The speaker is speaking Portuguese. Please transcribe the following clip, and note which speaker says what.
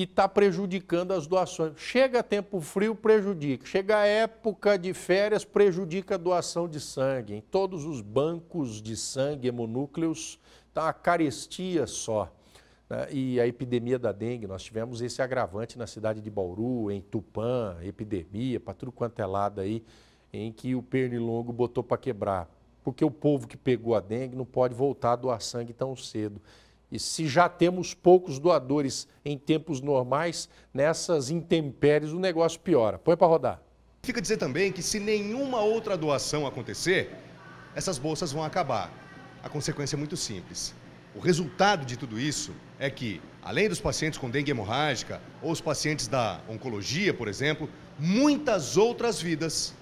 Speaker 1: e está prejudicando as doações. Chega tempo frio, prejudica. Chega época de férias, prejudica a doação de sangue. Em todos os bancos de sangue, hemonúcleos, está uma carestia só. Né? E a epidemia da dengue, nós tivemos esse agravante na cidade de Bauru, em Tupã, epidemia, para tudo quanto é lado aí, em que o pernilongo botou para quebrar. Porque o povo que pegou a dengue não pode voltar a doar sangue tão cedo. E se já temos poucos doadores em tempos normais, nessas intempéries o negócio piora. Põe para rodar. Fica a dizer também que
Speaker 2: se nenhuma outra doação acontecer, essas bolsas vão acabar. A consequência é muito simples. O resultado de tudo isso é que, além dos pacientes com dengue hemorrágica ou os pacientes da oncologia, por exemplo, muitas outras vidas